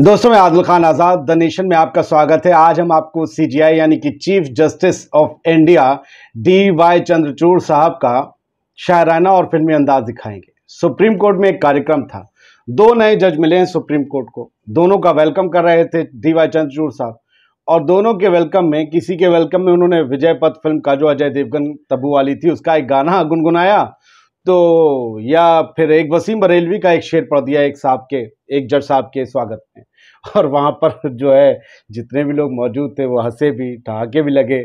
दोस्तों मैं Adil Khan Azad the nation में आपका स्वागत है आज हम आपको सीजीआई यानी कि chief justice of India D Y Chandrachud साहब का शायराना और फिल्मी अंदाज दिखाएंगे सुप्रीम कोर्ट में एक कार्यक्रम था दो नए जज मिले हैं सुप्रीम कोर्ट को दोनों का वेलकम कर रहे थे डी वाई चंद्रचूड़ साहब और दोनों के वेलकम में किसी के वेलकम में उन्होंने विजय पथ फिल्म का जो अजय देवगन तबू वाली थी उसका एक गाना गुनगुनाया तो या फिर एक वसीम बरेलवी का एक शेर पढ़ दिया एक साहब के एक जज साहब के स्वागत में और वहाँ पर जो है जितने भी लोग मौजूद थे वो हंसे भी ठहाके भी लगे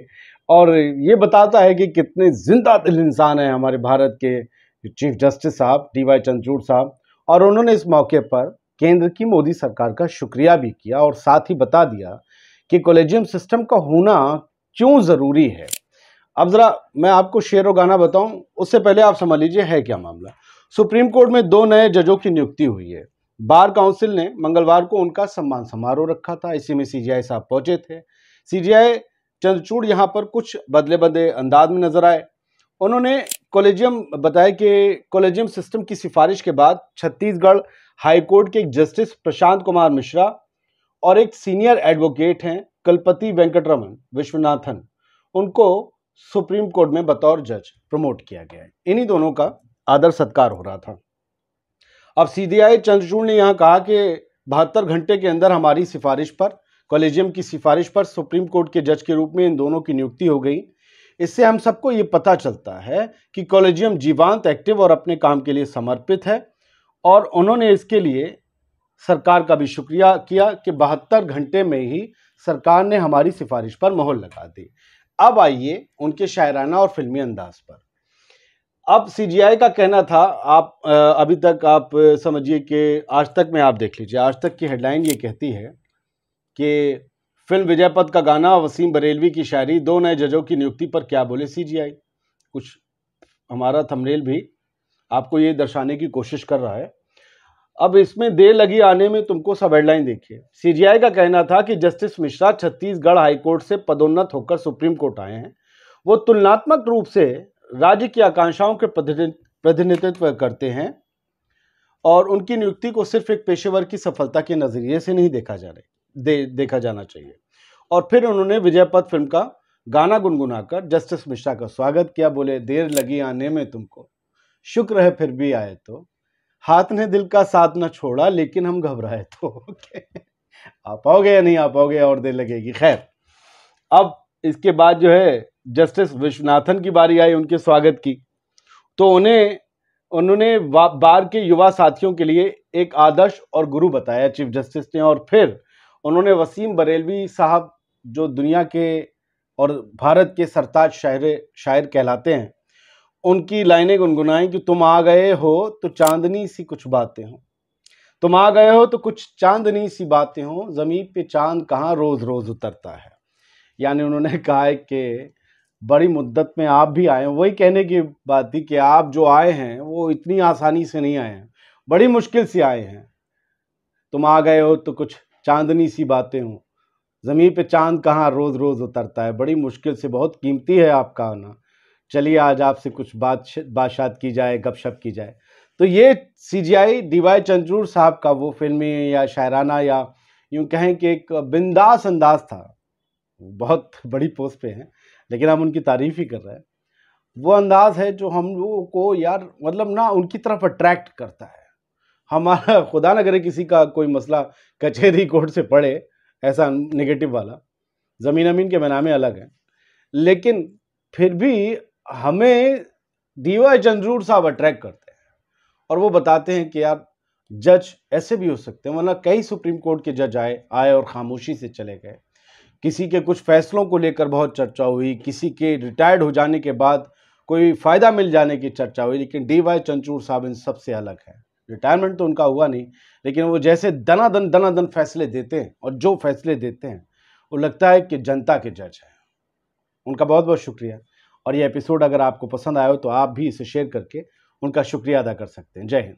और ये बताता है कि कितने जिंदा दिल इंसान हैं हमारे भारत के चीफ जस्टिस साहब डी वाई चंद्रचूड़ साहब और उन्होंने इस मौके पर केंद्र की मोदी सरकार का शुक्रिया भी किया और साथ ही बता दिया कि कॉलेजियम सिस्टम का होना क्यों ज़रूरी है अब ज़रा मैं आपको शेर व गाना बताऊं उससे पहले आप समझ लीजिए है क्या मामला सुप्रीम कोर्ट में दो नए जजों की नियुक्ति हुई है बार काउंसिल ने मंगलवार को उनका सम्मान समारोह रखा था इसी में सीजीआई साहब पहुंचे थे सीजीआई चंद्रचूड़ यहाँ पर कुछ बदले बदले अंदाज में नजर आए उन्होंने कॉलेजियम बताया कि कॉलेजियम सिस्टम की सिफारिश के बाद छत्तीसगढ़ हाईकोर्ट के एक जस्टिस प्रशांत कुमार मिश्रा और एक सीनियर एडवोकेट हैं कलपति वेंकटरमन विश्वनाथन उनको सुप्रीम कोर्ट में बतौर जज प्रमोट किया गया है इन्हीं दोनों का आदर सत्कार हो रहा था अब सीधीआई चंद्रचूड़ ने यहाँ कहा कि बहत्तर घंटे के अंदर हमारी सिफारिश पर कॉलेजियम की सिफारिश पर सुप्रीम कोर्ट के जज के रूप में इन दोनों की नियुक्ति हो गई इससे हम सबको ये पता चलता है कि कॉलेजियम जीवांत एक्टिव और अपने काम के लिए समर्पित है और उन्होंने इसके लिए सरकार का भी शुक्रिया किया कि बहत्तर घंटे में ही सरकार ने हमारी सिफारिश पर मोहर लगा दी अब आइए उनके शायराना और फिल्मी अंदाज पर अब सीजीआई का कहना था आप अभी तक आप समझिए कि आज तक में आप देख लीजिए आज तक की हेडलाइन ये कहती है कि फिल्म विजयपद का गाना वसीम बरेलवी की शायरी दो नए जजों की नियुक्ति पर क्या बोले सीजीआई कुछ हमारा थमरेल भी आपको ये दर्शाने की कोशिश कर रहा है अब इसमें देर लगी आने में तुमको सब हेडलाइन देखिए सीजीआई का कहना था कि जस्टिस मिश्रा छत्तीसगढ़ हाईकोर्ट से पदोन्नत होकर सुप्रीम कोर्ट आए हैं वो तुलनात्मक रूप से राज्य की आकांक्षाओं के प्रतिनिधित्व करते हैं और उनकी नियुक्ति को सिर्फ एक पेशेवर की सफलता के नज़रिए से नहीं देखा जाने दे, देखा जाना चाहिए और फिर उन्होंने विजयपथ फिल्म का गाना गुनगुनाकर जस्टिस मिश्रा का स्वागत किया बोले देर लगी आने में तुमको शुक्र है फिर भी आए तो हाथ ने दिल का साथ ना छोड़ा लेकिन हम घबराए तो आ पाओगे या नहीं आ पाओगे और देर लगेगी खैर अब इसके बाद जो है जस्टिस विश्वनाथन की बारी आई उनके स्वागत की तो उन्हें उन्होंने बार के युवा साथियों के लिए एक आदर्श और गुरु बताया चीफ जस्टिस ने और फिर उन्होंने वसीम बरेलवी साहब जो दुनिया के और भारत के सरताज शायर शायर कहलाते हैं उनकी लाइनें गुनगुनाई कि तुम आ गए हो तो चांदनी सी कुछ बातें हों तुम आ गए हो तो कुछ चांदनी सी बातें हों ज़मीन पे चांद कहाँ रोज़ रोज़ उतरता है यानी उन्होंने कहा है कि बड़ी मुद्दत में आप भी आए वही कहने की बात थी कि आप जो आए हैं वो इतनी आसानी से नहीं आए हैं बड़ी मुश्किल से आए हैं तुम आ गए हो तो कुछ चांदनी सी बातें हों ज़मीन पे चांद कहाँ रोज़ रोज़ उतरता है बड़ी मुश्किल से बहुत कीमती है आपका आना चलिए आज आपसे कुछ बात बातशात की जाए गपशप की जाए तो ये सी जी आई डी वाई चंद्रूर साहब का वो फिल्मी या शायराना या यूँ कहें कि एक बिंदास अंदाज था बहुत बड़ी पोस्ट पे हैं लेकिन हम उनकी तारीफ़ ही कर रहे हैं वो अंदाज़ है जो हम लोगों को यार मतलब ना उनकी तरफ अट्रैक्ट करता है हमारा खुदा न करे किसी का कोई मसला कचहरी कोर्ट से पड़े ऐसा नेगेटिव वाला ज़मीन अमीन के बनामे अलग हैं लेकिन फिर भी हमें डी वाई चंद्रूर साहब अट्रैक्ट करते हैं और वो बताते हैं कि यार जज ऐसे भी हो सकते हैं वरना कई सुप्रीम कोर्ट के जज आए आए और ख़ामोशी से चले गए किसी के कुछ फैसलों को लेकर बहुत चर्चा हुई किसी के रिटायर्ड हो जाने के बाद कोई फ़ायदा मिल जाने की चर्चा हुई लेकिन डी वाई चंचूर साहब इन सबसे अलग हैं रिटायरमेंट तो उनका हुआ नहीं लेकिन वो जैसे दनादन दनादन फैसले देते हैं और जो फैसले देते हैं वो लगता है कि जनता के जज हैं उनका बहुत बहुत शुक्रिया और ये एपिसोड अगर आपको पसंद आया हो तो आप भी इसे शेयर करके उनका शुक्रिया अदा कर सकते हैं जय हिंद